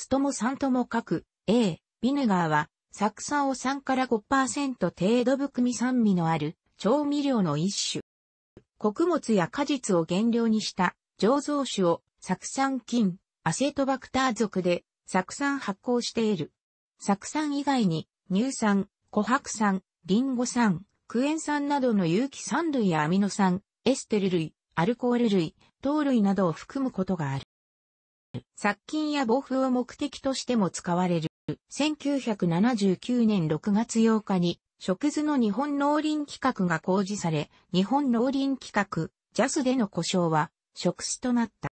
ストも3とも書く、A、ビネガーは、酢酸を3から5%程度含み酸味のある調味料の一種。穀物や果実を原料にした醸造酒を酢酸菌、アセトバクター属で酢酸発酵している。酢酸以外に乳酸、琥珀酸、リンゴ酸、クエン酸などの有機酸類やアミノ酸、エステル類、アルコール類、糖類などを含むことがある。殺菌や防風を目的としても使われる。1979年6月8日に、食図の日本農林規格が公示され、日本農林規格、ジャスでの故障は、食酢となった。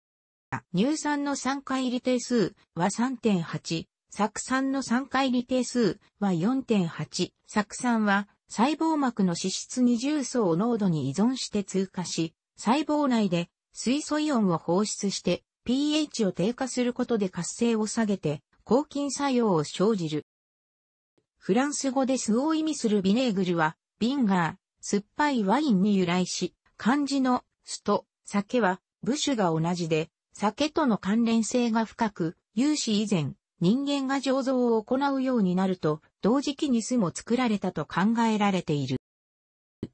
乳酸の酸化入り定数は3.8、酢酸の酸化入り定数は4.8、酢酸は細胞膜の脂質二重層濃度に依存して通過し、細胞内で水素イオンを放出して pH を低下することで活性を下げて、抗菌作用を生じる。フランス語で酢を意味するビネーグルは、ビンガー、酸っぱいワインに由来し、漢字の酢と酒は部首が同じで、酒との関連性が深く、有史以前、人間が醸造を行うようになると、同時期に酢も作られたと考えられている。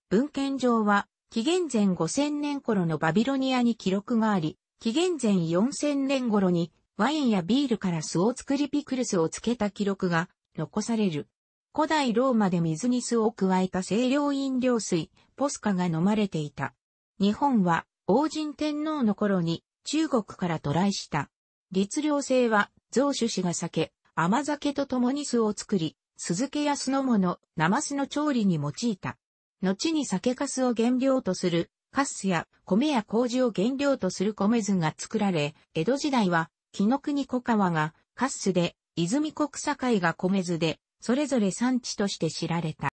文献上は、紀元前5000年頃のバビロニアに記録があり、紀元前4000年頃にワインやビールから酢を作りピクルスをつけた記録が残される。古代ローマで水に酢を加えた清涼飲料水、ポスカが飲まれていた。日本は王神天皇の頃に中国から渡来した。律令制は増酒氏が酒、甘酒と共に酢を作り、酢漬けや酢の物、生酢の調理に用いた。後に酒粕を原料とするカスや米や麹を原料とする米酢が作られ、江戸時代は、木の国小川がカスで、泉国境が米酢で、それぞれ産地として知られた。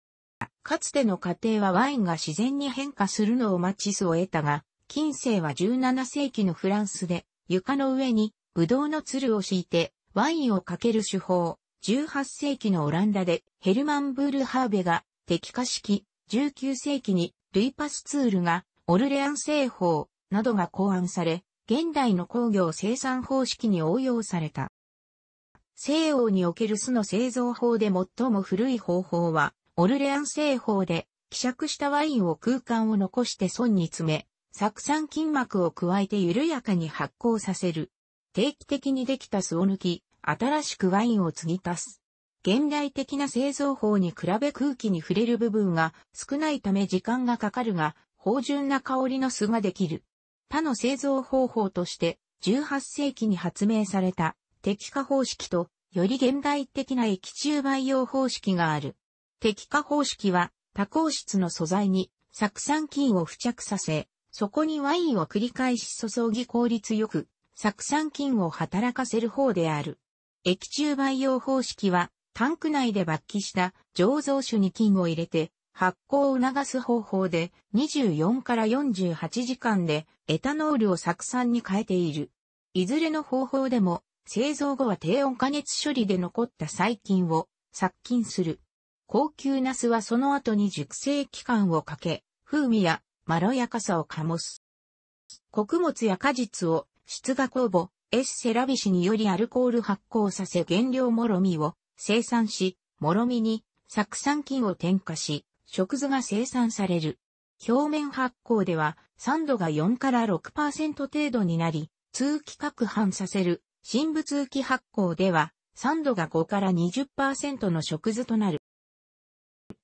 かつての家庭はワインが自然に変化するのを待ち酢を得たが、近世は17世紀のフランスで、床の上に、ブドウの鶴を敷いて、ワインをかける手法。18世紀のオランダで、ヘルマン・ブールハーベが、敵化式。19世紀に、ルイパスツールが、オルレアン製法などが考案され、現代の工業生産方式に応用された。西欧における巣の製造法で最も古い方法は、オルレアン製法で、希釈したワインを空間を残して損に詰め、酢酸筋膜を加えて緩やかに発酵させる。定期的にできた巣を抜き、新しくワインを継ぎ足す。現代的な製造法に比べ空気に触れる部分が少ないため時間がかかるが、芳醇な香りの酢ができる。他の製造方法として、18世紀に発明された、滴化方式と、より現代的な液中培養方式がある。滴化方式は、多孔質の素材に、酢酸菌を付着させ、そこにワインを繰り返し注ぎ効率よく、酢酸菌を働かせる方である。液中培養方式は、タンク内で抜起した醸造酒に菌を入れて、発酵を促す方法で24から48時間でエタノールを酢酸に変えている。いずれの方法でも製造後は低温加熱処理で残った細菌を殺菌する。高級ナスはその後に熟成期間をかけ、風味やまろやかさを醸す。穀物や果実を出荷酵母、S セラビシによりアルコール発酵させ原料もろみを生産し、もろみに酢酸菌を添加し、食図が生産される。表面発酵では酸度が4から6%程度になり、通気拡拌させる。深部通気発酵では酸度が5から20%の食図となる。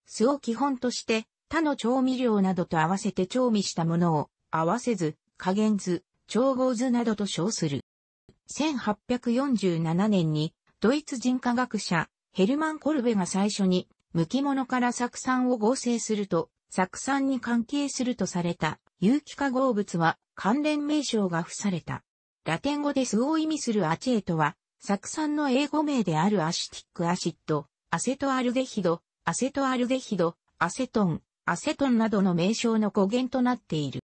酢を基本として他の調味料などと合わせて調味したものを合わせず、加減図、調合図などと称する。1847年にドイツ人科学者ヘルマン・コルベが最初に無機物から酢酸を合成すると、酢酸に関係するとされた有機化合物は関連名称が付された。ラテン語で酢を意味するアチェートは、酢酸の英語名であるアシティックアシッド、アセトアルデヒド、アセトアルデヒド、アセトン、アセトンなどの名称の語源となっている。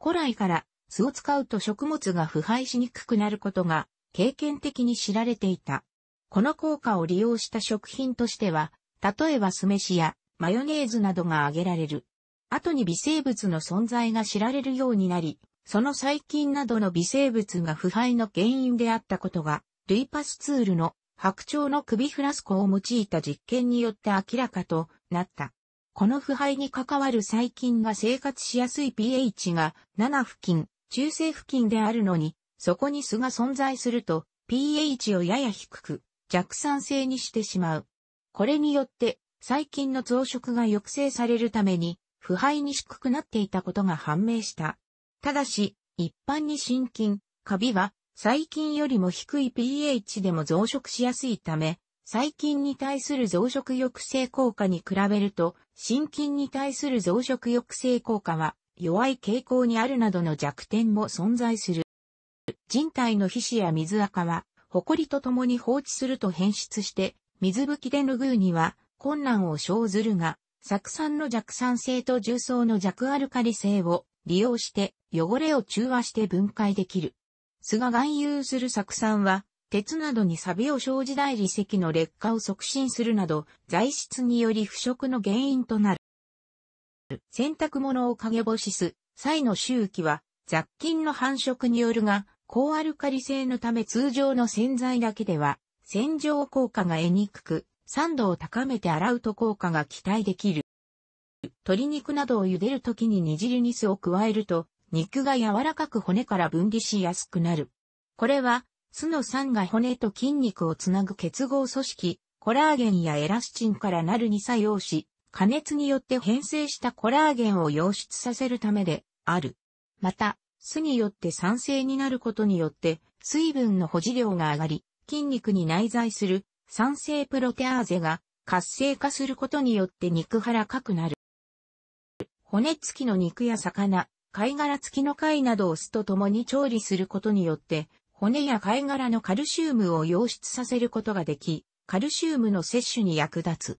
古来から酢を使うと食物が腐敗しにくくなることが経験的に知られていた。この効果を利用した食品としては、例えば酢飯やマヨネーズなどが挙げられる。後に微生物の存在が知られるようになり、その細菌などの微生物が腐敗の原因であったことが、ルイパスツールの白鳥の首フラスコを用いた実験によって明らかとなった。この腐敗に関わる細菌が生活しやすい pH が7付近、中性付近であるのに、そこに巣が存在すると pH をやや低く、弱酸性にしてしまう。これによって、細菌の増殖が抑制されるために、腐敗に低くなっていたことが判明した。ただし、一般に真菌、カビは、細菌よりも低い pH でも増殖しやすいため、細菌に対する増殖抑制効果に比べると、真菌に対する増殖抑制効果は弱い傾向にあるなどの弱点も存在する。人体の皮脂や水垢は、埃と共に放置すると変質して、水吹きで拭うには困難を生ずるが、酢酸の弱酸性と重曹の弱アルカリ性を利用して汚れを中和して分解できる。酢が含有する酢酸は、鉄などに錆を生じ大理石の劣化を促進するなど、材質により腐食の原因となる。洗濯物を陰干しす、際の周期は、雑菌の繁殖によるが、高アルカリ性のため通常の洗剤だけでは洗浄効果が得にくく、酸度を高めて洗うと効果が期待できる。鶏肉などを茹でるときに煮汁に酢を加えると、肉が柔らかく骨から分離しやすくなる。これは、酢の酸が骨と筋肉をつなぐ結合組織、コラーゲンやエラスチンからなるに作用し、加熱によって変成したコラーゲンを溶出させるためである。また、酢によって酸性になることによって、水分の保持量が上がり、筋肉に内在する酸性プロテアーゼが活性化することによって肉腹かくなる。骨付きの肉や魚、貝殻付きの貝などを酢と共に調理することによって、骨や貝殻のカルシウムを溶出させることができ、カルシウムの摂取に役立つ。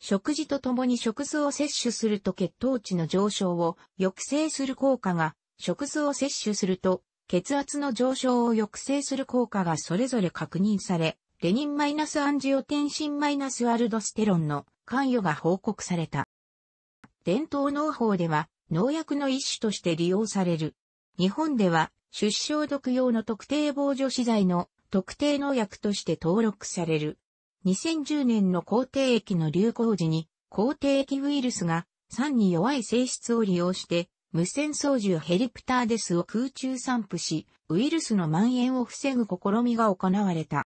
食事と共に食酢を摂取すると血糖値の上昇を抑制する効果が、食酢を摂取すると血圧の上昇を抑制する効果がそれぞれ確認され、レニンマイナスアンジオテンシンマイナスアルドステロンの関与が報告された。伝統農法では農薬の一種として利用される。日本では出生毒用の特定防除資材の特定農薬として登録される。2010年の抗体液の流行時に抗体液ウイルスが酸に弱い性質を利用して無線操縦ヘリプターデスを空中散布し、ウイルスの蔓延を防ぐ試みが行われた。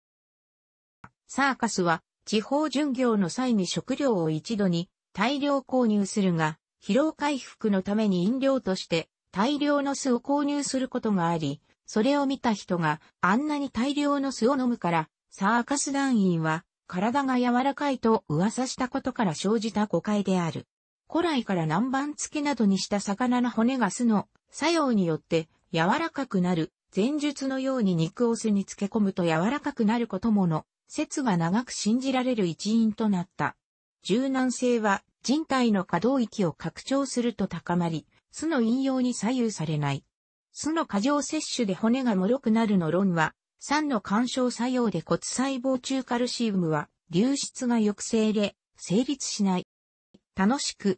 サーカスは、地方巡業の際に食料を一度に大量購入するが、疲労回復のために飲料として大量の酢を購入することがあり、それを見た人があんなに大量の酢を飲むから、サーカス団員は体が柔らかいと噂したことから生じた誤解である。古来から南蛮漬けなどにした魚の骨が酢の作用によって柔らかくなる。前述のように肉を酢に漬け込むと柔らかくなることもの、説が長く信じられる一因となった。柔軟性は人体の可動域を拡張すると高まり、酢の引用に左右されない。酢の過剰摂取で骨が脆くなるの論は、酸の干渉作用で骨細胞中カルシウムは流出が抑制で成立しない。楽しく、